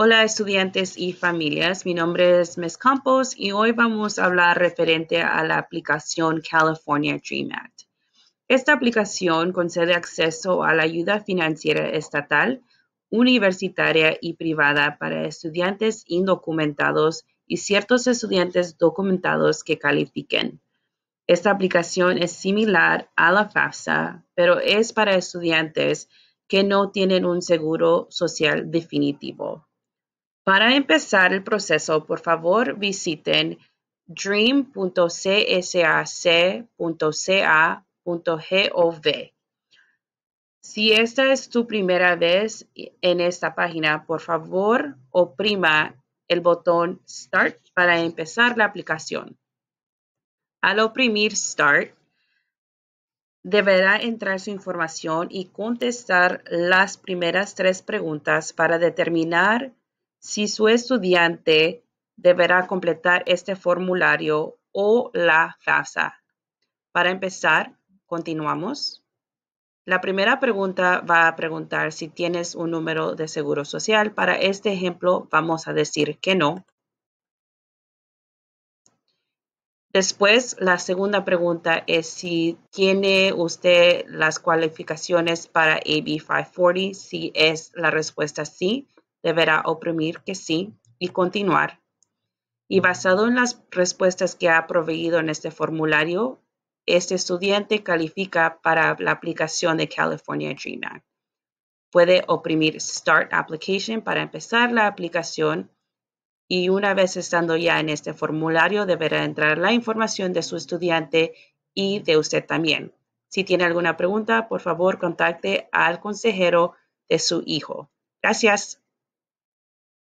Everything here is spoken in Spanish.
Hola estudiantes y familias, mi nombre es Ms. Campos y hoy vamos a hablar referente a la aplicación California Dream Act. Esta aplicación concede acceso a la ayuda financiera estatal, universitaria y privada para estudiantes indocumentados y ciertos estudiantes documentados que califiquen. Esta aplicación es similar a la FAFSA, pero es para estudiantes que no tienen un seguro social definitivo. Para empezar el proceso, por favor visiten dream.csac.ca.gov. Si esta es tu primera vez en esta página, por favor oprima el botón Start para empezar la aplicación. Al oprimir Start, deberá entrar su información y contestar las primeras tres preguntas para determinar si su estudiante deberá completar este formulario o la FAFSA. Para empezar, continuamos. La primera pregunta va a preguntar si tienes un número de seguro social. Para este ejemplo, vamos a decir que no. Después, la segunda pregunta es si tiene usted las cualificaciones para AB 540. Si es la respuesta sí, deberá oprimir que sí y continuar. Y basado en las respuestas que ha proveído en este formulario, este estudiante califica para la aplicación de California Dream Puede oprimir Start Application para empezar la aplicación y una vez estando ya en este formulario deberá entrar la información de su estudiante y de usted también. Si tiene alguna pregunta, por favor contacte al consejero de su hijo. Gracias.